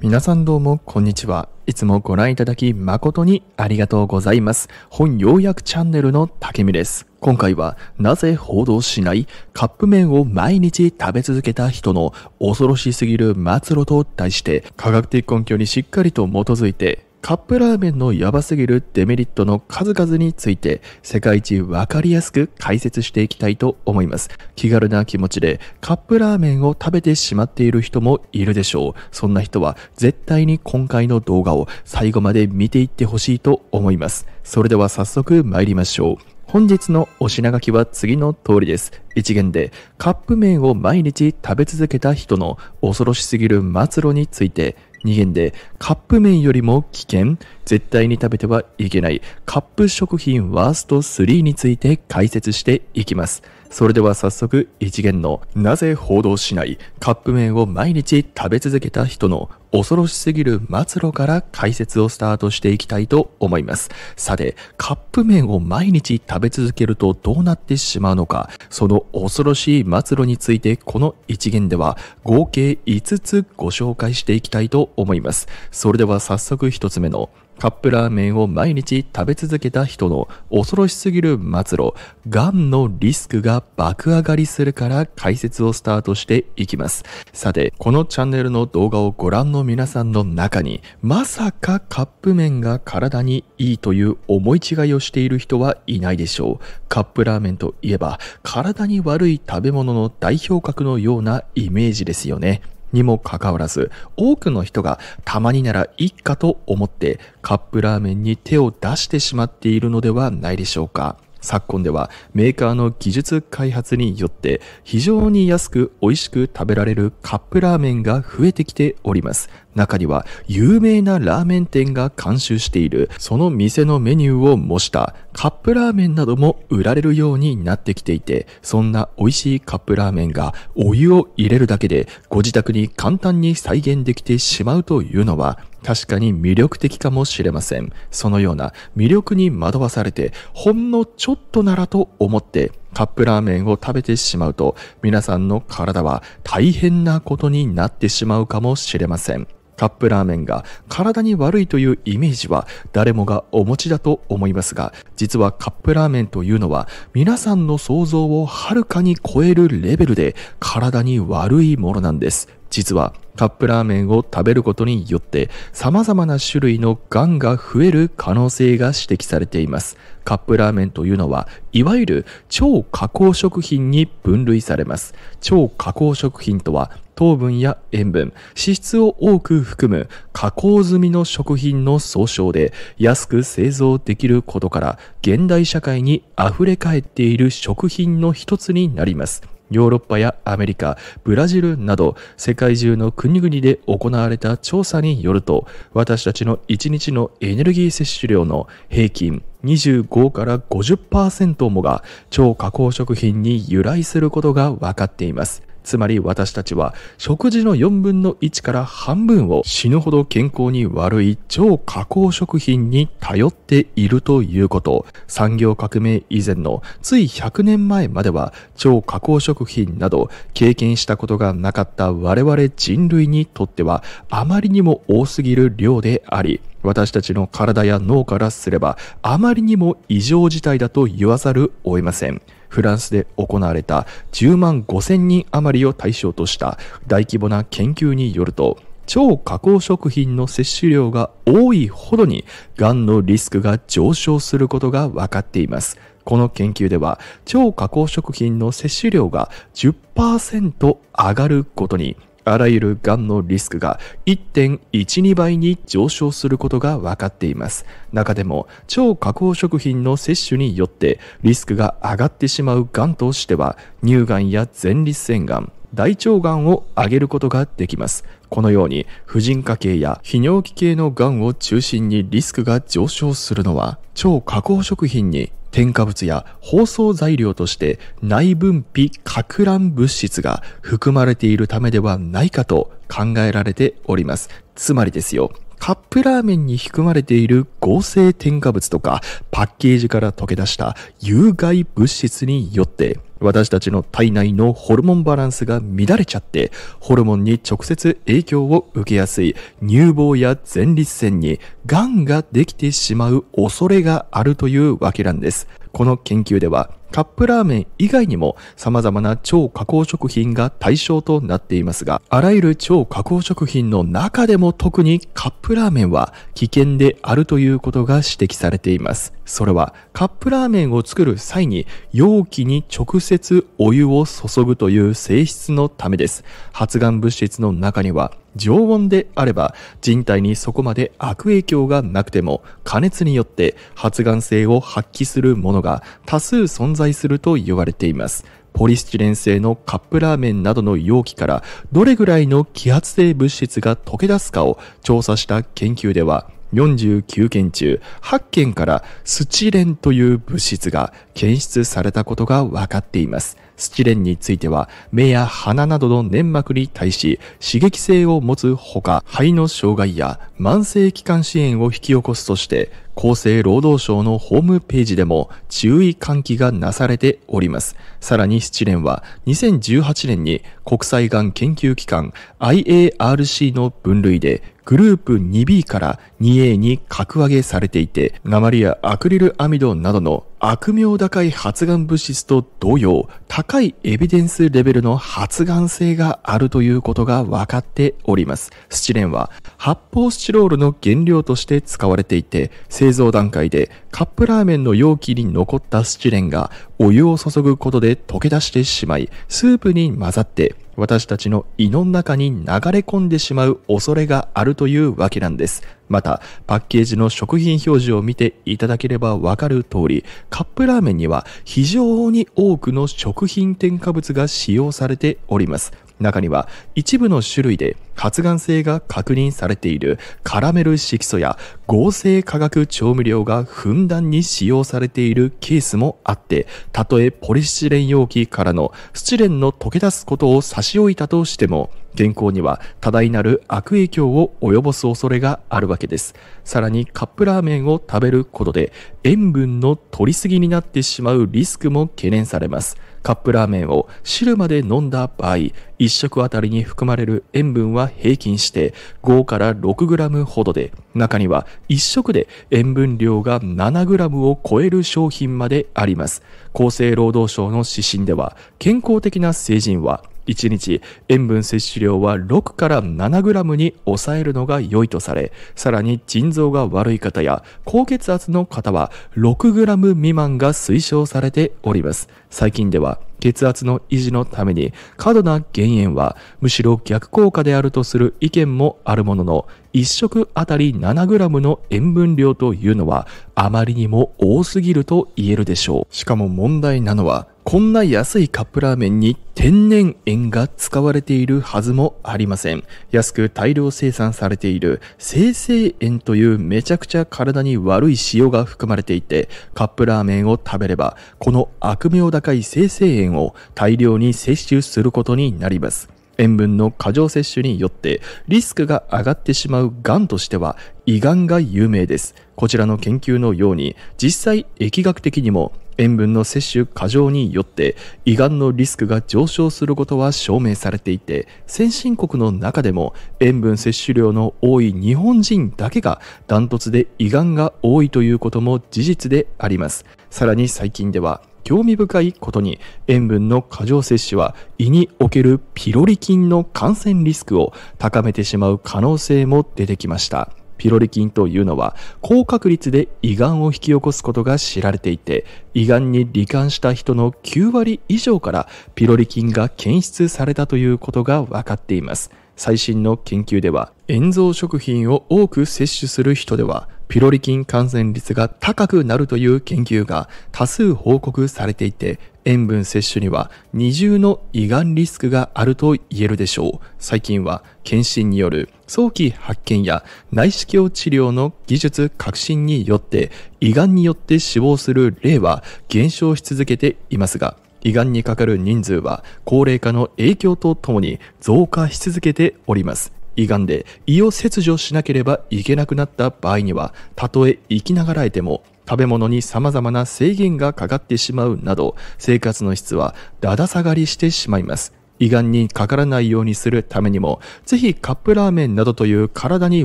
皆さんどうも、こんにちは。いつもご覧いただき誠にありがとうございます。本要約チャンネルの竹見です。今回は、なぜ報道しないカップ麺を毎日食べ続けた人の恐ろしすぎる末路と題して、科学的根拠にしっかりと基づいて、カップラーメンのやばすぎるデメリットの数々について世界一わかりやすく解説していきたいと思います。気軽な気持ちでカップラーメンを食べてしまっている人もいるでしょう。そんな人は絶対に今回の動画を最後まで見ていってほしいと思います。それでは早速参りましょう。本日のお品書きは次の通りです。一元でカップ麺を毎日食べ続けた人の恐ろしすぎる末路について、二元でカップ麺よりも危険、絶対に食べてはいけないカップ食品ワースト3について解説していきます。それでは早速一元のなぜ報道しないカップ麺を毎日食べ続けた人の恐ろしすぎる末路から解説をスタートしていきたいと思います。さて、カップ麺を毎日食べ続けるとどうなってしまうのか、その恐ろしい末路についてこの一元では合計5つご紹介していきたいと思います。それでは早速1つ目のカップラーメンを毎日食べ続けた人の恐ろしすぎる末路、がんのリスクが爆上がりするから解説をスタートしていきます。さて、このチャンネルの動画をご覧の皆さんの中に、まさかカップ麺が体にいいという思い違いをしている人はいないでしょう。カップラーメンといえば、体に悪い食べ物の代表格のようなイメージですよね。にもかかわらず、多くの人がたまにならいいかと思ってカップラーメンに手を出してしまっているのではないでしょうか。昨今ではメーカーの技術開発によって非常に安く美味しく食べられるカップラーメンが増えてきております。中には有名なラーメン店が監修しているその店のメニューを模したカップラーメンなども売られるようになってきていてそんな美味しいカップラーメンがお湯を入れるだけでご自宅に簡単に再現できてしまうというのは確かに魅力的かもしれません。そのような魅力に惑わされて、ほんのちょっとならと思って、カップラーメンを食べてしまうと、皆さんの体は大変なことになってしまうかもしれません。カップラーメンが体に悪いというイメージは誰もがお持ちだと思いますが、実はカップラーメンというのは皆さんの想像をはるかに超えるレベルで体に悪いものなんです。実はカップラーメンを食べることによって様々な種類のがんが増える可能性が指摘されています。カップラーメンというのはいわゆる超加工食品に分類されます。超加工食品とは糖分や塩分、脂質を多く含む加工済みの食品の総称で安く製造できることから現代社会に溢れ返っている食品の一つになります。ヨーロッパやアメリカ、ブラジルなど世界中の国々で行われた調査によると私たちの1日のエネルギー摂取量の平均25から50%もが超加工食品に由来することが分かっています。つまり私たちは食事の4分の1から半分を死ぬほど健康に悪い超加工食品に頼っているということ。産業革命以前のつい100年前までは超加工食品など経験したことがなかった我々人類にとってはあまりにも多すぎる量であり、私たちの体や脳からすればあまりにも異常事態だと言わざるを得ません。フランスで行われた10万5000人余りを対象とした大規模な研究によると、超加工食品の摂取量が多いほどに、がんのリスクが上昇することが分かっています。この研究では、超加工食品の摂取量が10%上がることに、あらゆるがんのリスクが1.12倍に上昇することが分かっています。中でも、超加工食品の摂取によってリスクが上がってしまう癌としては、乳がんや前立腺が大腸がんを上げることができます。このように、婦人科系や泌尿器系のがんを中心にリスクが上昇するのは、超加工食品に添加物や包装材料として内分泌核乱物質が含まれているためではないかと考えられております。つまりですよ、カップラーメンに含まれている合成添加物とか、パッケージから溶け出した有害物質によって、私たちの体内のホルモンバランスが乱れちゃって、ホルモンに直接影響を受けやすい乳房や前立腺に癌ができてしまう恐れがあるというわけなんです。この研究では、カップラーメン以外にも様々な超加工食品が対象となっていますが、あらゆる超加工食品の中でも特にカップラーメンは危険であるということが指摘されています。それはカップラーメンを作る際に容器に直接お湯を注ぐという性質のためです。発がん物質の中には常温であれば人体にそこまで悪影響がなくても加熱によって発がん性を発揮するものが多数存在すると言われています。ポリスチレン製のカップラーメンなどの容器からどれぐらいの揮発性物質が溶け出すかを調査した研究では49件中8件からスチレンという物質が検出されたことが分かっています。スチレンについては、目や鼻などの粘膜に対し刺激性を持つほか、肺の障害や慢性気管支炎を引き起こすとして、厚生労働省のホームページでも注意喚起がなされております。さらにスチレンは2018年に国際がん研究機関 IARC の分類でグループ 2B から 2A に格上げされていて、鉛やアクリルアミドなどの悪名高い発がん物質と同様、高いエビデンスレベルの発がん性があるということが分かっております。スチレンは発泡スチロールの原料として使われていて、製造段階でカップラーメンの容器に残ったスチレンがお湯を注ぐことで溶け出してしまい、スープに混ざって私たちの胃の中に流れ込んでしまう恐れがあるというわけなんです。また、パッケージの食品表示を見ていただければわかる通り、カップラーメンには非常に多くの食品添加物が使用されております。中には一部の種類で発がん性が確認されているカラメル色素や合成化学調味料がふんだんに使用されているケースもあって、たとえポリスチレン容器からのスチレンの溶け出すことを差し置いたとしても、健康には多大なる悪影響を及ぼす恐れがあるわけです。さらにカップラーメンを食べることで塩分の取りすぎになってしまうリスクも懸念されます。カップラーメンを汁まで飲んだ場合、1食あたりに含まれる塩分は平均して5から6グラムほどで、中には1食で塩分量が7グラムを超える商品まであります。厚生労働省の指針では、健康的な成人は1日塩分摂取量は6から7 g に抑えるのが良いとされ、さらに腎臓が悪い方や高血圧の方は6 g 未満が推奨されております。最近では血圧の維持のために過度な減塩はむしろ逆効果であるとする意見もあるものの1食あたり 7g の塩分量というのはあまりにも多すぎると言えるでしょうしかも問題なのはこんな安いカップラーメンに天然塩が使われているはずもありません。安く大量生産されている生成塩というめちゃくちゃ体に悪い塩が含まれていて、カップラーメンを食べれば、この悪名高い生成塩を大量に摂取することになります。塩分の過剰摂取によってリスクが上がってしまう癌としては胃がんが有名です。こちらの研究のように実際疫学的にも塩分の摂取過剰によって胃がんのリスクが上昇することは証明されていて先進国の中でも塩分摂取量の多い日本人だけがダントツで胃がんが多いということも事実でありますさらに最近では興味深いことに塩分の過剰摂取は胃におけるピロリ菌の感染リスクを高めてしまう可能性も出てきましたピロリ菌というのは高確率で胃がんを引き起こすことが知られていて胃がんに罹患した人の9割以上からピロリ菌が検出されたということが分かっています最新の研究では、塩蔵食品を多く摂取する人では、ピロリ菌感染率が高くなるという研究が多数報告されていて、塩分摂取には二重の胃がんリスクがあると言えるでしょう。最近は検診による早期発見や内視鏡治療の技術革新によって、胃がんによって死亡する例は減少し続けていますが、胃がんにかかる人数は高齢化の影響とともに増加し続けております。胃がんで胃を切除しなければいけなくなった場合には、たとえ生きながらえても食べ物に様々な制限がかかってしまうなど、生活の質はだだ下がりしてしまいます。胃がんにかからないようにするためにも、ぜひカップラーメンなどという体に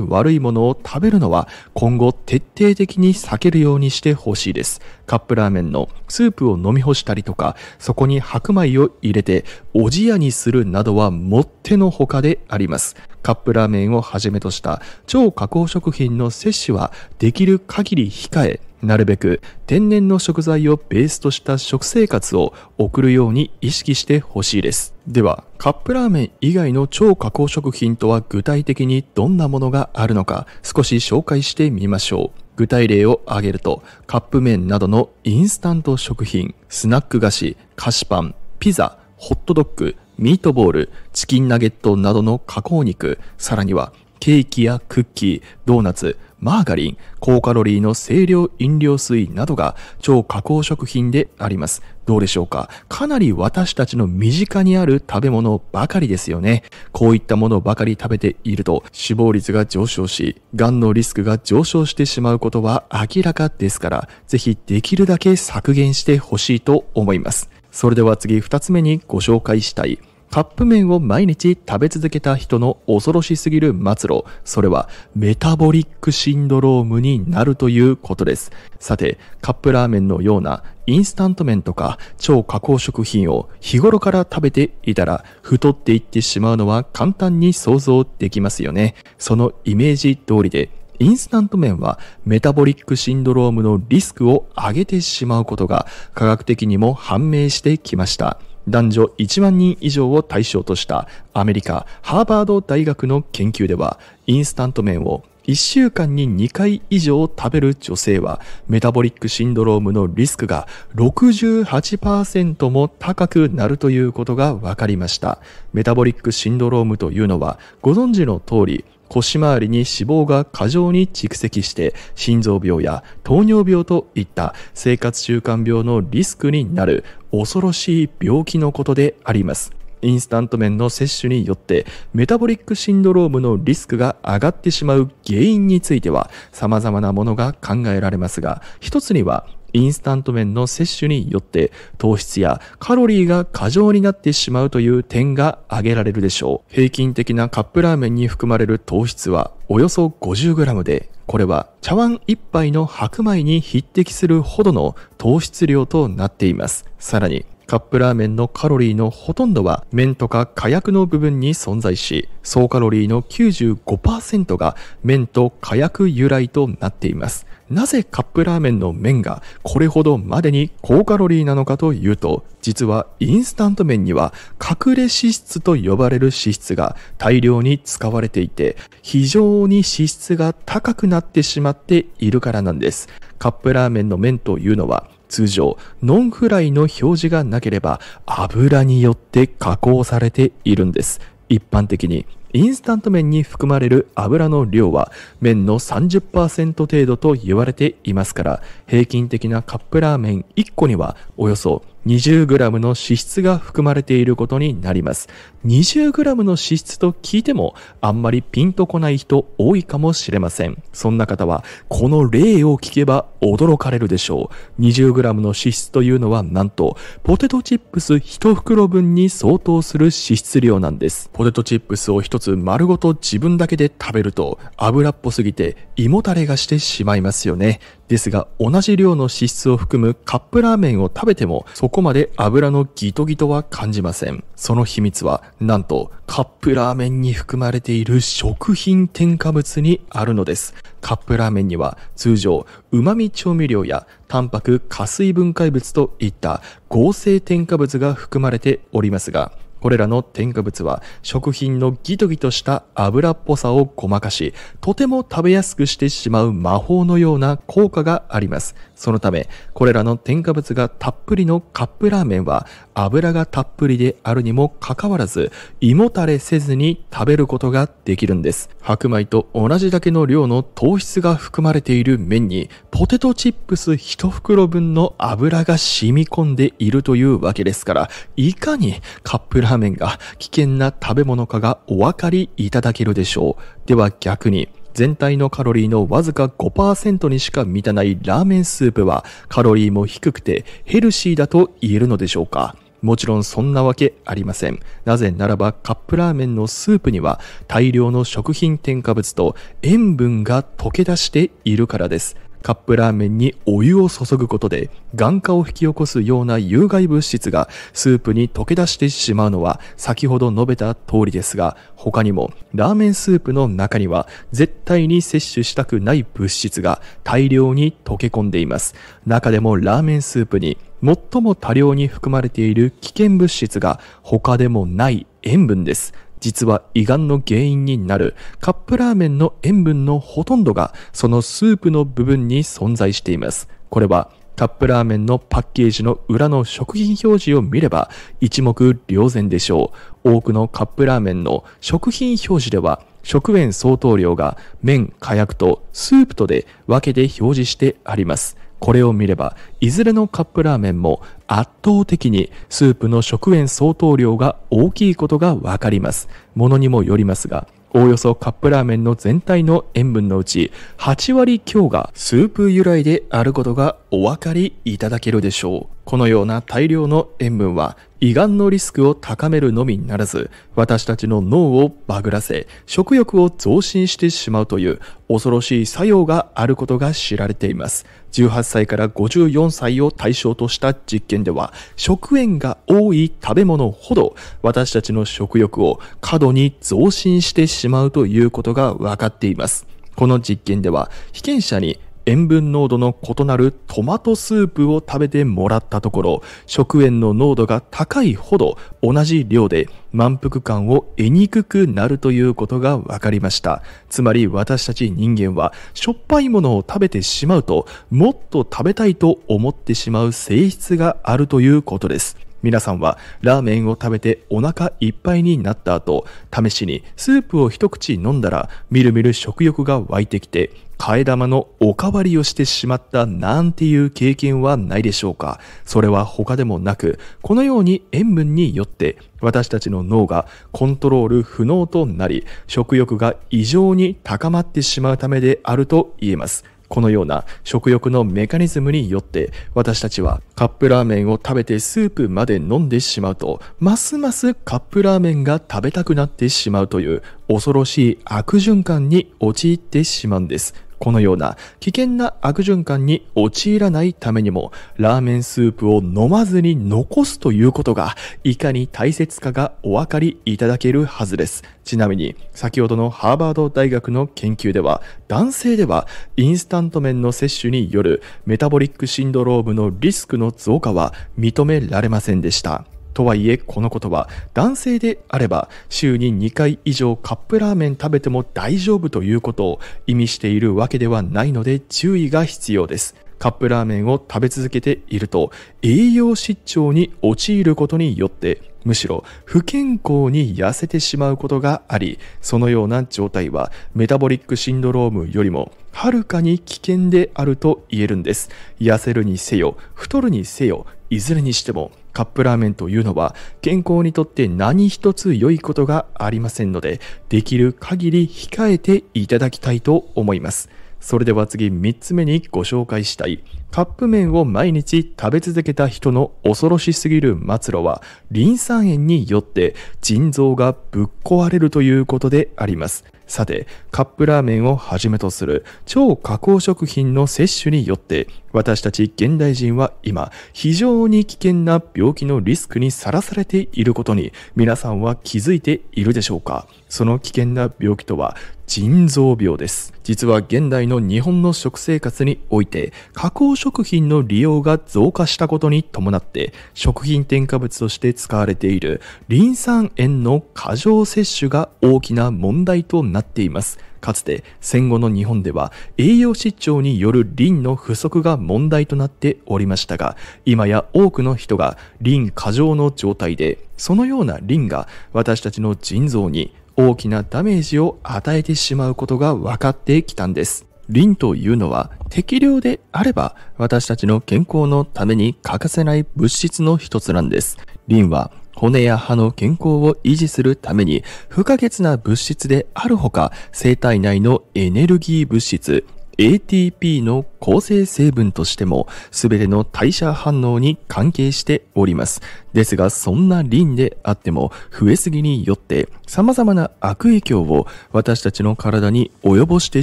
悪いものを食べるのは今後徹底的に避けるようにしてほしいです。カップラーメンのスープを飲み干したりとか、そこに白米を入れておじやにするなどはもってのほかであります。カップラーメンをはじめとした超加工食品の摂取はできる限り控え、なるべく天然の食材をベースとした食生活を送るように意識してほしいです。では、カップラーメン以外の超加工食品とは具体的にどんなものがあるのか少し紹介してみましょう。具体例を挙げると、カップ麺などのインスタント食品、スナック菓子、菓子パン、ピザ、ホットドッグ、ミートボール、チキンナゲットなどの加工肉、さらにはケーキやクッキー、ドーナツ、マーガリン、高カロリーの清涼飲料水などが超加工食品であります。どうでしょうかかなり私たちの身近にある食べ物ばかりですよね。こういったものばかり食べていると死亡率が上昇し、癌のリスクが上昇してしまうことは明らかですから、ぜひできるだけ削減してほしいと思います。それでは次2つ目にご紹介したい。カップ麺を毎日食べ続けた人の恐ろしすぎる末路、それはメタボリックシンドロームになるということです。さて、カップラーメンのようなインスタント麺とか超加工食品を日頃から食べていたら太っていってしまうのは簡単に想像できますよね。そのイメージ通りでインスタント麺はメタボリックシンドロームのリスクを上げてしまうことが科学的にも判明してきました。男女1万人以上を対象としたアメリカハーバード大学の研究ではインスタント麺を1週間に2回以上食べる女性はメタボリックシンドロームのリスクが68%も高くなるということが分かりましたメタボリックシンドロームというのはご存知の通り腰回りに脂肪が過剰に蓄積して心臓病や糖尿病といった生活習慣病のリスクになる恐ろしい病気のことであります。インスタント麺の摂取によってメタボリックシンドロームのリスクが上がってしまう原因については様々なものが考えられますが、一つにはインスタント麺の摂取によって糖質やカロリーが過剰になってしまうという点が挙げられるでしょう。平均的なカップラーメンに含まれる糖質はおよそ 50g で、これは茶碗一杯の白米に匹敵するほどの糖質量となっています。さらに、カップラーメンのカロリーのほとんどは麺とか火薬の部分に存在し、総カロリーの95%が麺と火薬由来となっています。なぜカップラーメンの麺がこれほどまでに高カロリーなのかというと、実はインスタント麺には隠れ脂質と呼ばれる脂質が大量に使われていて、非常に脂質が高くなってしまっているからなんです。カップラーメンの麺というのは、通常、ノンフライの表示がなければ油によって加工されているんです。一般的にインスタント麺に含まれる油の量は麺の30%程度と言われていますから、平均的なカップラーメン1個にはおよそ 20g の脂質が含まれていることになります。20g の脂質と聞いてもあんまりピンとこない人多いかもしれません。そんな方はこの例を聞けば驚かれるでしょう。20g の脂質というのはなんとポテトチップス1袋分に相当する脂質量なんです。ポテトチップスを1つ丸ごと自分だけで食べると油っぽすぎて胃もたれがしてしまいますよね。ですが、同じ量の脂質を含むカップラーメンを食べても、そこまで油のギトギトは感じません。その秘密は、なんと、カップラーメンに含まれている食品添加物にあるのです。カップラーメンには通常、旨味調味料やタンパク、加水分解物といった合成添加物が含まれておりますが、これらの添加物は食品のギトギトした油っぽさをごまかし、とても食べやすくしてしまう魔法のような効果があります。そのため、これらの添加物がたっぷりのカップラーメンは油がたっぷりであるにもかかわらず、胃もたれせずに食べることができるんです。白米と同じだけの量の糖質が含まれている麺に、ポテトチップス一袋分の油が染み込んでいるというわけですから、いかにカップラーメンーメンが危険な食べ物かがお分かりいただけるでしょう。では逆に、全体のカロリーのわずか5%にしか満たないラーメンスープはカロリーも低くてヘルシーだと言えるのでしょうかもちろんそんなわけありません。なぜならばカップラーメンのスープには大量の食品添加物と塩分が溶け出しているからです。カップラーメンにお湯を注ぐことで、眼科を引き起こすような有害物質がスープに溶け出してしまうのは先ほど述べた通りですが、他にもラーメンスープの中には絶対に摂取したくない物質が大量に溶け込んでいます。中でもラーメンスープに最も多量に含まれている危険物質が他でもない塩分です。実は胃がんの原因になるカップラーメンの塩分のほとんどがそのスープの部分に存在しています。これはカップラーメンのパッケージの裏の食品表示を見れば一目瞭然でしょう。多くのカップラーメンの食品表示では食塩相当量が麺、火薬とスープとで分けて表示してあります。これを見れば、いずれのカップラーメンも圧倒的にスープの食塩相当量が大きいことがわかります。ものにもよりますが、おおよそカップラーメンの全体の塩分のうち8割強がスープ由来であることがお分かりいただけるでしょう。このような大量の塩分は胃がんのリスクを高めるのみならず、私たちの脳をバグらせ、食欲を増進してしまうという恐ろしい作用があることが知られています。18歳から54歳を対象とした実験では、食塩が多い食べ物ほど私たちの食欲を過度に増進してしまうということが分かっています。この実験では被験者に塩分濃度の異なるトマトスープを食べてもらったところ食塩の濃度が高いほど同じ量で満腹感を得にくくなるということが分かりましたつまり私たち人間はしょっぱいものを食べてしまうともっと食べたいと思ってしまう性質があるということです皆さんはラーメンを食べてお腹いっぱいになった後、試しにスープを一口飲んだら、みるみる食欲が湧いてきて、替え玉のおかわりをしてしまったなんていう経験はないでしょうかそれは他でもなく、このように塩分によって私たちの脳がコントロール不能となり、食欲が異常に高まってしまうためであると言えます。このような食欲のメカニズムによって私たちはカップラーメンを食べてスープまで飲んでしまうとますますカップラーメンが食べたくなってしまうという恐ろしい悪循環に陥ってしまうんです。このような危険な悪循環に陥らないためにも、ラーメンスープを飲まずに残すということが、いかに大切かがお分かりいただけるはずです。ちなみに、先ほどのハーバード大学の研究では、男性ではインスタント麺の摂取によるメタボリックシンドロームのリスクの増加は認められませんでした。とはいえこのことは男性であれば週に2回以上カップラーメン食べても大丈夫ということを意味しているわけではないので注意が必要ですカップラーメンを食べ続けていると栄養失調に陥ることによってむしろ不健康に痩せてしまうことがありそのような状態はメタボリックシンドロームよりもはるかに危険であると言えるんです痩せるにせよ太るにせよいずれにしてもカップラーメンというのは健康にとって何一つ良いことがありませんので、できる限り控えていただきたいと思います。それでは次3つ目にご紹介したいカップ麺を毎日食べ続けた人の恐ろしすぎる末路は、リン酸塩によって腎臓がぶっ壊れるということであります。さて、カップラーメンをはじめとする超加工食品の摂取によって、私たち現代人は今、非常に危険な病気のリスクにさらされていることに、皆さんは気づいているでしょうかその危険な病気とは、腎臓病です。実は現代の日本の食生活において、加工食品の利用が増加したことに伴って食品添加物として使われているリン酸塩の過剰摂取が大きな問題となっています。かつて戦後の日本では栄養失調によるリンの不足が問題となっておりましたが、今や多くの人がリン過剰の状態で、そのようなリンが私たちの腎臓に大きなダメージを与えてしまうことが分かってきたんです。リンというのは適量であれば私たちの健康のために欠かせない物質の一つなんです。リンは骨や歯の健康を維持するために不可欠な物質であるほか、生体内のエネルギー物質、ATP の構成成分としても全ての代謝反応に関係しております。ですがそんなリンであっても増えすぎによって様々な悪影響を私たちの体に及ぼして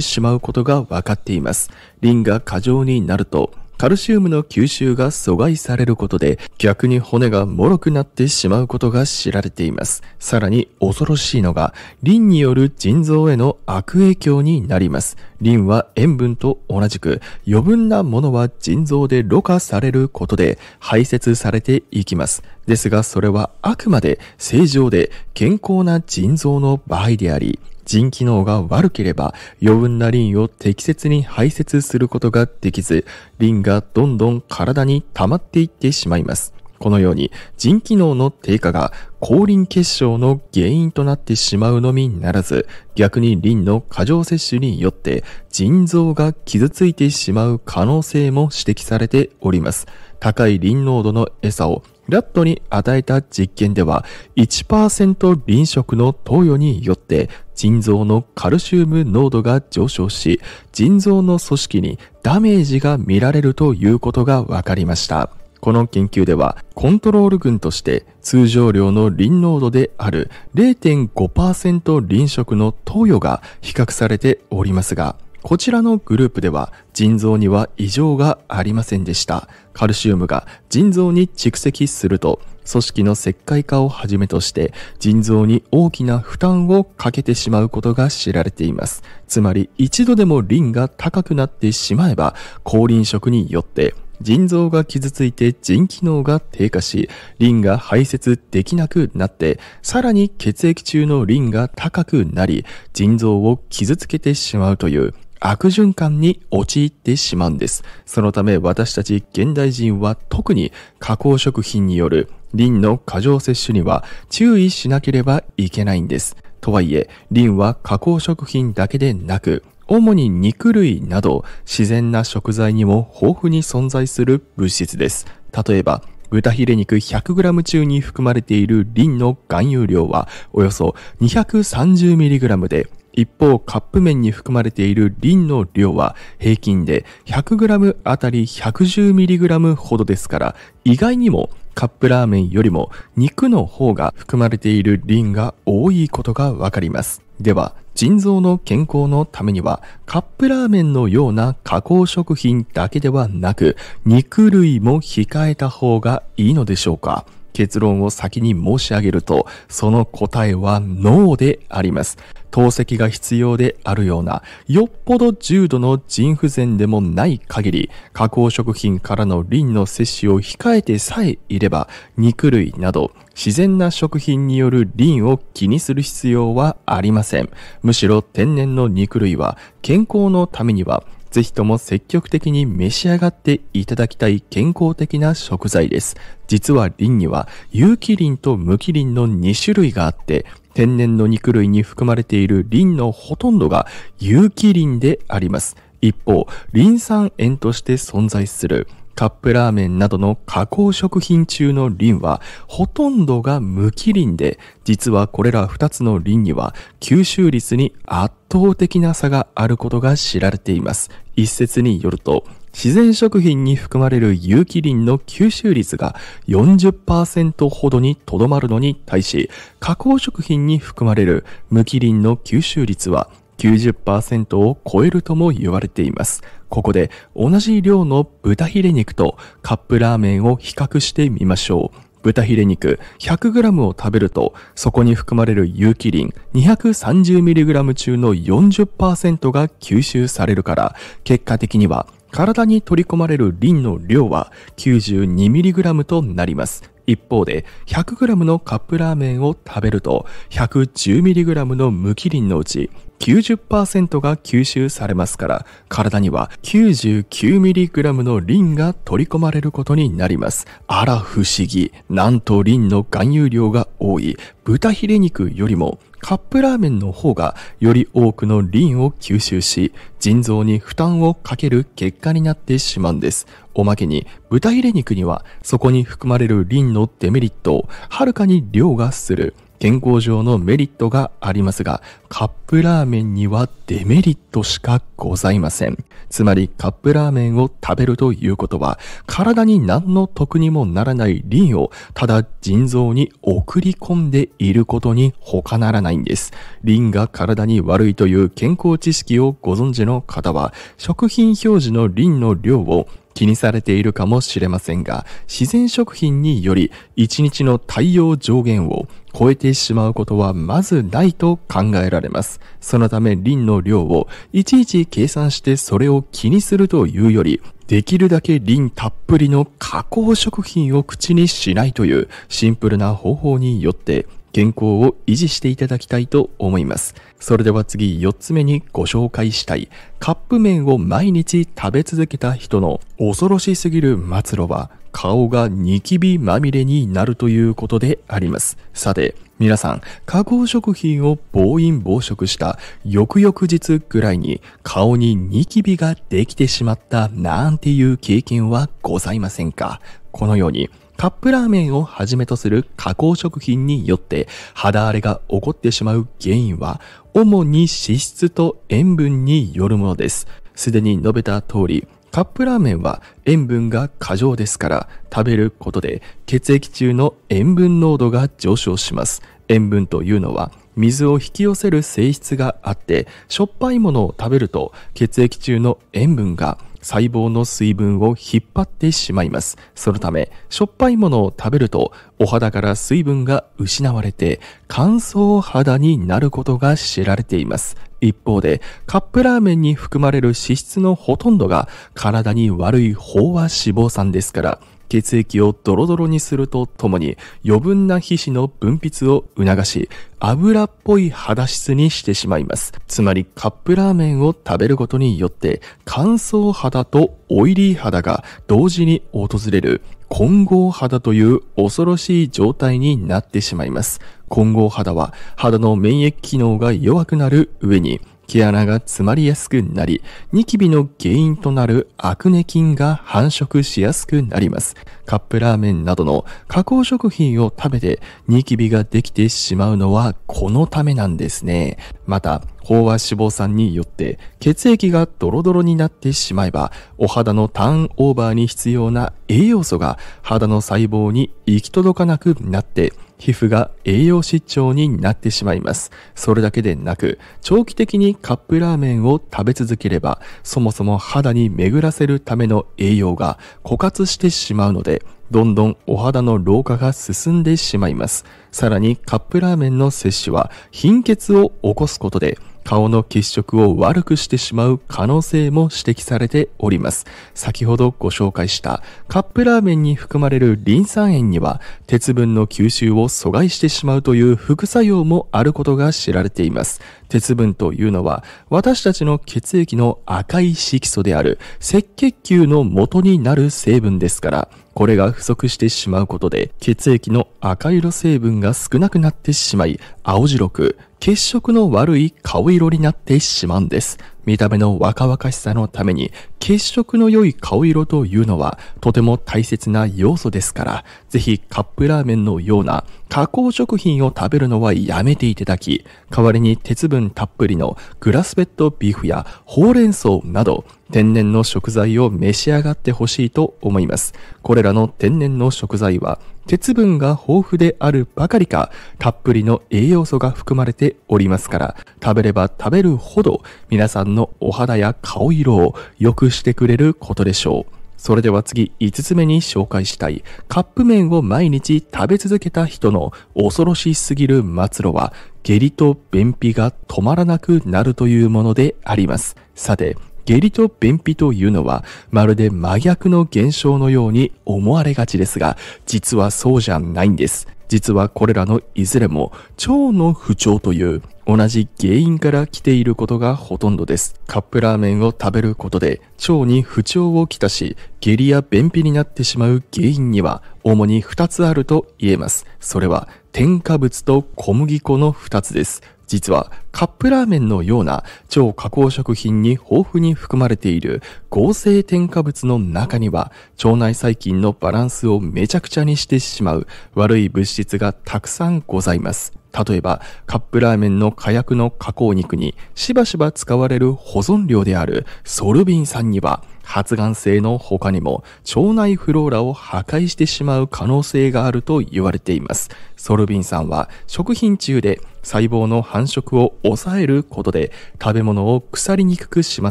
しまうことが分かっています。リンが過剰になるとカルシウムの吸収が阻害されることで逆に骨が脆くなってしまうことが知られています。さらに恐ろしいのが、リンによる腎臓への悪影響になります。リンは塩分と同じく余分なものは腎臓でろ過されることで排泄されていきます。ですがそれはあくまで正常で健康な腎臓の場合であり、腎機能が悪ければ余分なリンを適切に排泄することができず、リンがどんどん体に溜まっていってしまいます。このように腎機能の低下が後臨結晶の原因となってしまうのみならず、逆にリンの過剰摂取によって腎臓が傷ついてしまう可能性も指摘されております。高いリン濃度の餌をラットに与えた実験では1%臨食の投与によって腎臓のカルシウム濃度が上昇し腎臓の組織にダメージが見られるということが分かりました。この研究ではコントロール群として通常量のリン濃度である0.5%臨食の投与が比較されておりますがこちらのグループでは腎臓には異常がありませんでした。カルシウムが腎臓に蓄積すると、組織の石灰化をはじめとして腎臓に大きな負担をかけてしまうことが知られています。つまり一度でもリンが高くなってしまえば、抗輪食によって腎臓が傷ついて腎機能が低下し、リンが排泄できなくなって、さらに血液中のリンが高くなり、腎臓を傷つけてしまうという悪循環に陥ってしまうんです。そのため私たち現代人は特に加工食品によるリンの過剰摂取には注意しなければいけないんです。とはいえ、リンは加工食品だけでなく、主に肉類など自然な食材にも豊富に存在する物質です。例えば、豚ヒレ肉 100g 中に含まれているリンの含有量はおよそ 230mg で一方、カップ麺に含まれているリンの量は平均で 100g あたり 110mg ほどですから、意外にもカップラーメンよりも肉の方が含まれているリンが多いことがわかります。では、腎臓の健康のためにはカップラーメンのような加工食品だけではなく肉類も控えた方がいいのでしょうか結論を先に申し上げると、その答えは脳であります。透析が必要であるような、よっぽど重度の腎不全でもない限り、加工食品からのリンの摂取を控えてさえいれば、肉類など自然な食品によるリンを気にする必要はありません。むしろ天然の肉類は健康のためにはぜひとも積極的に召し上がっていただきたい健康的な食材です。実はリンには有機リンと無機リンの2種類があって、天然の肉類に含まれているリンのほとんどが有機リンであります。一方、リン酸塩として存在するカップラーメンなどの加工食品中のリンはほとんどが無機リンで、実はこれら2つのリンには吸収率に圧倒的な差があることが知られています。一説によると、自然食品に含まれる有機リンの吸収率が40%ほどにとどまるのに対し、加工食品に含まれる無機リンの吸収率は90%を超えるとも言われています。ここで同じ量の豚ヒレ肉とカップラーメンを比較してみましょう。豚ヒレ肉 100g を食べると、そこに含まれる有機リン 230mg 中の40%が吸収されるから、結果的には体に取り込まれるリンの量は 92mg となります。一方で 100g のカップラーメンを食べると 110mg の無機リンのうち90%が吸収されますから体には 99mg のリンが取り込まれることになりますあら不思議なんとリンの含有量が多い豚ヒレ肉よりもカップラーメンの方がより多くのリンを吸収し腎臓に負担をかける結果になってしまうんですおまけに豚ヒレ肉にはそこに含まれるリンのデメリットをはるかに凌駕する健康上のメリットがありますが、カップラーメンにはデメリットしかございません。つまりカップラーメンを食べるということは、体に何の得にもならないリンをただ腎臓に送り込んでいることに他ならないんです。リンが体に悪いという健康知識をご存知の方は、食品表示のリンの量を気にされているかもしれませんが、自然食品により1日の対応上限を超えてしまうことはまずないと考えられます。そのためリンの量をいちいち計算してそれを気にするというより、できるだけリンたっぷりの加工食品を口にしないというシンプルな方法によって健康を維持していただきたいと思います。それでは次4つ目にご紹介したいカップ麺を毎日食べ続けた人の恐ろしすぎる末路は顔がニキビまみれになるということであります。さて、皆さん、加工食品を暴飲暴食した翌々日ぐらいに顔にニキビができてしまったなんていう経験はございませんかこのようにカップラーメンをはじめとする加工食品によって肌荒れが起こってしまう原因は、主に脂質と塩分によるものです。すでに述べた通り、カップラーメンは塩分が過剰ですから、食べることで血液中の塩分濃度が上昇します。塩分というのは水を引き寄せる性質があって、しょっぱいものを食べると血液中の塩分が細胞の水分を引っ張ってしまいます。そのため、しょっぱいものを食べると、お肌から水分が失われて、乾燥肌になることが知られています。一方で、カップラーメンに含まれる脂質のほとんどが体に悪い飽和脂肪酸ですから、血液をドロドロにするとともに余分な皮脂の分泌を促し、油っぽい肌質にしてしまいます。つまりカップラーメンを食べることによって乾燥肌とオイリー肌が同時に訪れる混合肌という恐ろしい状態になってしまいます。混合肌は肌の免疫機能が弱くなる上に毛穴が詰まりやすくなり、ニキビの原因となるアクネ菌が繁殖しやすくなります。カップラーメンなどの加工食品を食べてニキビができてしまうのはこのためなんですね。また、飽和脂肪酸によって血液がドロドロになってしまえば、お肌のターンオーバーに必要な栄養素が肌の細胞に行き届かなくなって、皮膚が栄養失調になってしまいます。それだけでなく、長期的にカップラーメンを食べ続ければ、そもそも肌に巡らせるための栄養が枯渇してしまうので、どんどんお肌の老化が進んでしまいます。さらにカップラーメンの摂取は貧血を起こすことで、顔の血色を悪くしてしまう可能性も指摘されております。先ほどご紹介したカップラーメンに含まれるリン酸塩には鉄分の吸収を阻害してしまうという副作用もあることが知られています。鉄分というのは私たちの血液の赤い色素である赤血球の元になる成分ですから、これが不足してしまうことで、血液の赤色成分が少なくなってしまい、青白く、血色の悪い顔色になってしまうんです。見た目の若々しさのために血色の良い顔色というのはとても大切な要素ですから、ぜひカップラーメンのような加工食品を食べるのはやめていただき、代わりに鉄分たっぷりのグラスベッドビーフやほうれん草など天然の食材を召し上がってほしいと思います。これらの天然の食材は鉄分が豊富であるばかりか、たっぷりの栄養素が含まれておりますから、食べれば食べるほど皆さんのお肌や顔色を良くしてくれることでしょう。それでは次5つ目に紹介したいカップ麺を毎日食べ続けた人の恐ろしすぎる末路は下痢と便秘が止まらなくなるというものであります。さて、下痢と便秘というのはまるで真逆の現象のように思われがちですが、実はそうじゃないんです。実はこれらのいずれも腸の不調という同じ原因から来ていることがほとんどです。カップラーメンを食べることで腸に不調をきたし、下痢や便秘になってしまう原因には主に2つあると言えます。それは添加物と小麦粉の2つです。実はカップラーメンのような超加工食品に豊富に含まれている合成添加物の中には腸内細菌のバランスをめちゃくちゃにしてしまう悪い物質がたくさんございます。例えばカップラーメンの火薬の加工肉にしばしば使われる保存料であるソルビン酸には発がん性の他にも腸内フローラを破壊してしまう可能性があると言われています。ソルビン酸は食品中で細胞の繁殖を抑えることで食べ物を腐りにくくしま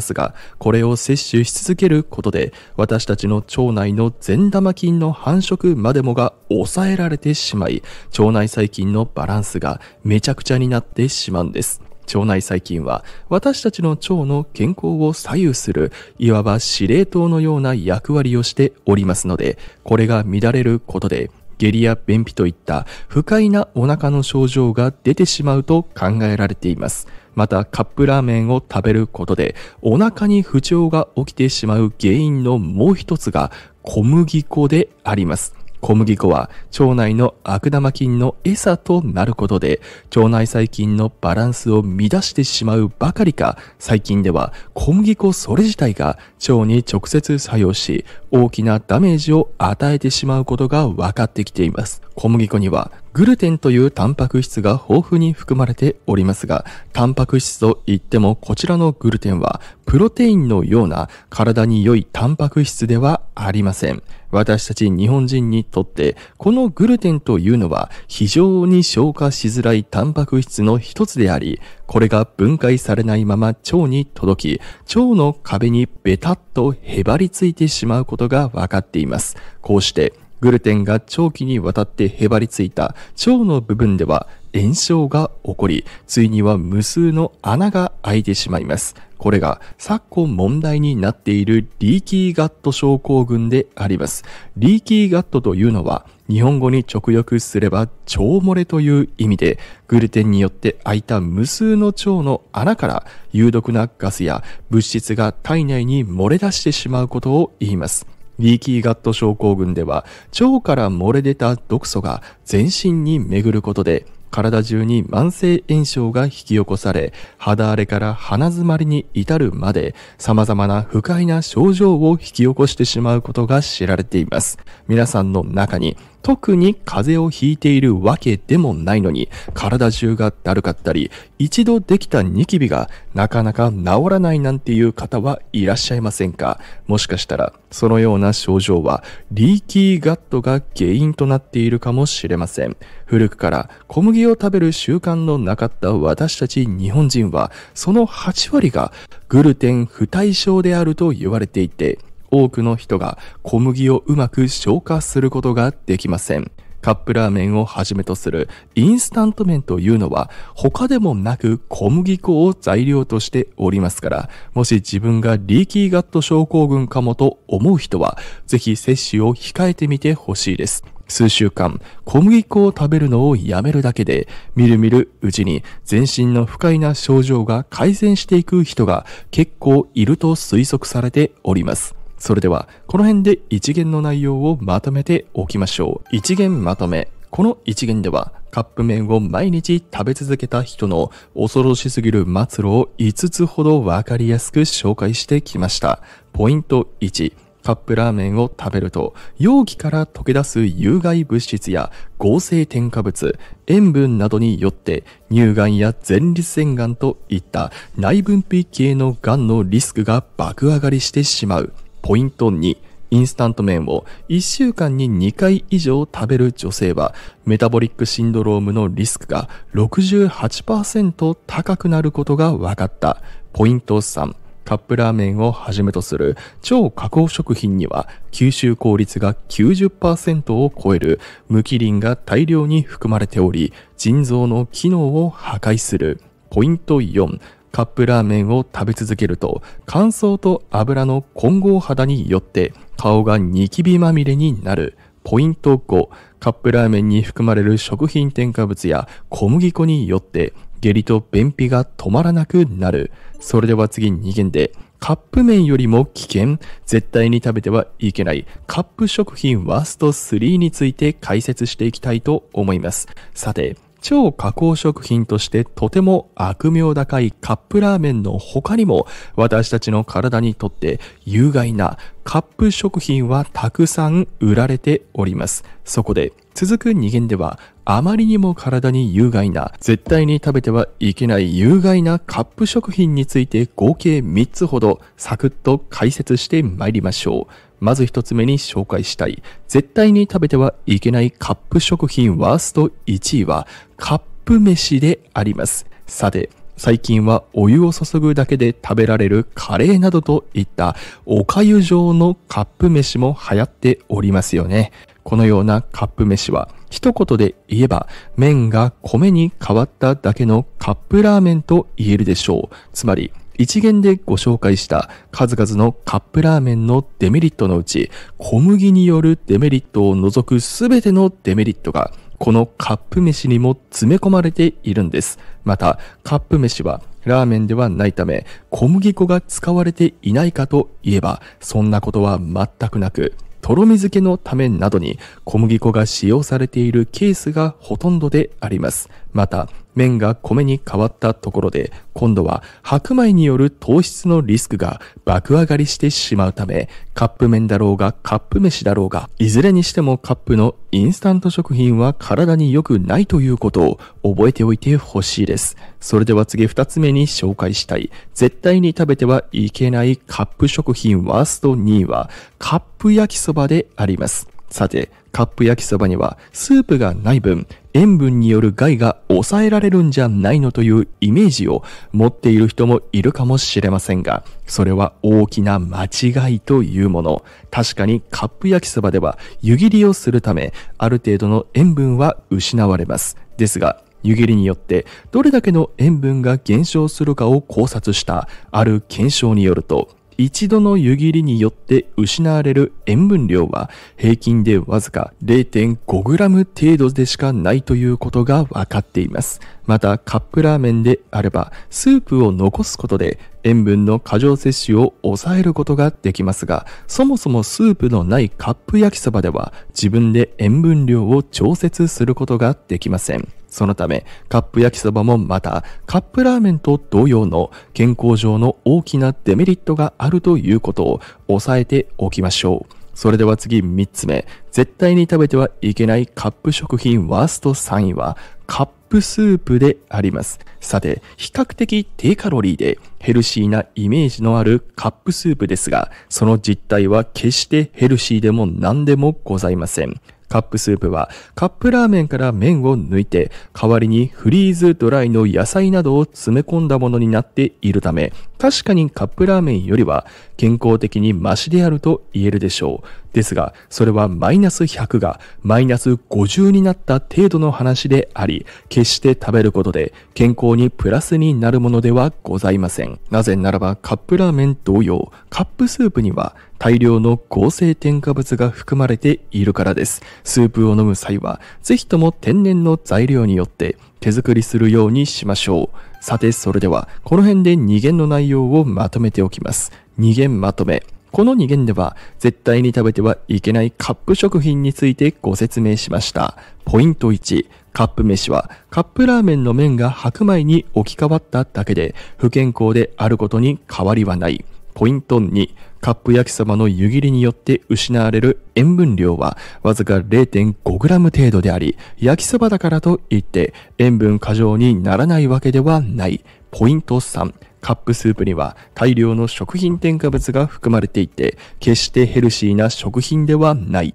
すが、これを摂取し続けることで私たちの腸内の善玉菌の繁殖までもが抑えられてしまい、腸内細菌のバランスがめちゃくちゃになってしまうんです。腸内細菌は私たちの腸の健康を左右するいわば司令塔のような役割をしておりますのでこれが乱れることで下痢や便秘といった不快なお腹の症状が出てしまうと考えられていますまたカップラーメンを食べることでお腹に不調が起きてしまう原因のもう一つが小麦粉であります小麦粉は腸内の悪玉菌の餌となることで腸内細菌のバランスを乱してしまうばかりか最近では小麦粉それ自体が腸に直接作用し大きなダメージを与えてしまうことが分かってきています小麦粉にはグルテンというタンパク質が豊富に含まれておりますが、タンパク質といってもこちらのグルテンはプロテインのような体に良いタンパク質ではありません。私たち日本人にとってこのグルテンというのは非常に消化しづらいタンパク質の一つであり、これが分解されないまま腸に届き、腸の壁にベタッとへばりついてしまうことが分かっています。こうしてグルテンが長期にわたってへばりついた腸の部分では炎症が起こり、ついには無数の穴が開いてしまいます。これが昨今問題になっているリーキーガット症候群であります。リーキーガットというのは日本語に直訳すれば腸漏れという意味で、グルテンによって開いた無数の腸の穴から有毒なガスや物質が体内に漏れ出してしまうことを言います。ビーキーガット症候群では腸から漏れ出た毒素が全身に巡ることで体中に慢性炎症が引き起こされ肌荒れから鼻づまりに至るまで様々な不快な症状を引き起こしてしまうことが知られています皆さんの中に特に風邪をひいているわけでもないのに、体中がだるかったり、一度できたニキビがなかなか治らないなんていう方はいらっしゃいませんかもしかしたら、そのような症状は、リーキーガットが原因となっているかもしれません。古くから小麦を食べる習慣のなかった私たち日本人は、その8割がグルテン不対症であると言われていて、多くの人が小麦をうまく消化することができません。カップラーメンをはじめとするインスタント麺というのは他でもなく小麦粉を材料としておりますから、もし自分がリーキーガット症候群かもと思う人は、ぜひ摂取を控えてみてほしいです。数週間、小麦粉を食べるのをやめるだけで、みるみるうちに全身の不快な症状が改善していく人が結構いると推測されております。それでは、この辺で一元の内容をまとめておきましょう。一元まとめ。この一元では、カップ麺を毎日食べ続けた人の恐ろしすぎる末路を5つほどわかりやすく紹介してきました。ポイント1。カップラーメンを食べると容器から溶け出す有害物質や合成添加物、塩分などによって乳がんや前立腺がんといった内分泌系のがんのリスクが爆上がりしてしまう。ポイント2、インスタント麺を1週間に2回以上食べる女性はメタボリックシンドロームのリスクが68%高くなることが分かった。ポイント3、カップラーメンをはじめとする超加工食品には吸収効率が90%を超える無機リンが大量に含まれており腎臓の機能を破壊する。ポイント4、カップラーメンを食べ続けると乾燥と油の混合肌によって顔がニキビまみれになる。ポイント5、カップラーメンに含まれる食品添加物や小麦粉によって下痢と便秘が止まらなくなる。それでは次2件で、カップ麺よりも危険絶対に食べてはいけないカップ食品ワースト3について解説していきたいと思います。さて、超加工食品としてとても悪名高いカップラーメンの他にも私たちの体にとって有害なカップ食品はたくさん売られております。そこで続く2元ではあまりにも体に有害な絶対に食べてはいけない有害なカップ食品について合計3つほどサクッと解説してまいりましょう。まず一つ目に紹介したい。絶対に食べてはいけないカップ食品ワースト1位はカップ飯であります。さて、最近はお湯を注ぐだけで食べられるカレーなどといったおかゆ状のカップ飯も流行っておりますよね。このようなカップ飯は一言で言えば麺が米に変わっただけのカップラーメンと言えるでしょう。つまり一元でご紹介した数々のカップラーメンのデメリットのうち、小麦によるデメリットを除く全てのデメリットが、このカップ飯にも詰め込まれているんです。また、カップ飯はラーメンではないため、小麦粉が使われていないかといえば、そんなことは全くなく、とろみ漬けのためなどに小麦粉が使用されているケースがほとんどであります。また、麺が米に変わったところで、今度は白米による糖質のリスクが爆上がりしてしまうため、カップ麺だろうがカップ飯だろうが、いずれにしてもカップのインスタント食品は体に良くないということを覚えておいてほしいです。それでは次二つ目に紹介したい。絶対に食べてはいけないカップ食品ワースト2位は、カップ焼きそばであります。さて、カップ焼きそばにはスープがない分、塩分による害が抑えられるんじゃないのというイメージを持っている人もいるかもしれませんが、それは大きな間違いというもの。確かにカップ焼きそばでは湯切りをするため、ある程度の塩分は失われます。ですが、湯切りによってどれだけの塩分が減少するかを考察したある検証によると、一度の湯切りによって失われる塩分量は平均でわずか 0.5g 程度でしかないということが分かっています。またカップラーメンであればスープを残すことで塩分の過剰摂取を抑えることができますが、そもそもスープのないカップ焼きそばでは自分で塩分量を調節することができません。そのため、カップ焼きそばもまた、カップラーメンと同様の健康上の大きなデメリットがあるということを押さえておきましょう。それでは次3つ目。絶対に食べてはいけないカップ食品ワースト3位は、カップスープであります。さて、比較的低カロリーでヘルシーなイメージのあるカップスープですが、その実態は決してヘルシーでも何でもございません。カップスープはカップラーメンから麺を抜いて代わりにフリーズドライの野菜などを詰め込んだものになっているため確かにカップラーメンよりは健康的にマシであると言えるでしょう。ですがそれはマイナス100がマイナス50になった程度の話であり決して食べることで健康にプラスになるものではございません。なぜならばカップラーメン同様カップスープには大量の合成添加物が含まれているからです。スープを飲む際は、ぜひとも天然の材料によって手作りするようにしましょう。さて、それでは、この辺で2限の内容をまとめておきます。2限まとめ。この2限では、絶対に食べてはいけないカップ食品についてご説明しました。ポイント1。カップ飯はカップラーメンの麺が白米に置き換わっただけで不健康であることに変わりはない。ポイント2、カップ焼きそばの湯切りによって失われる塩分量はわずか 0.5g 程度であり、焼きそばだからといって塩分過剰にならないわけではない。ポイント3、カップスープには大量の食品添加物が含まれていて、決してヘルシーな食品ではない。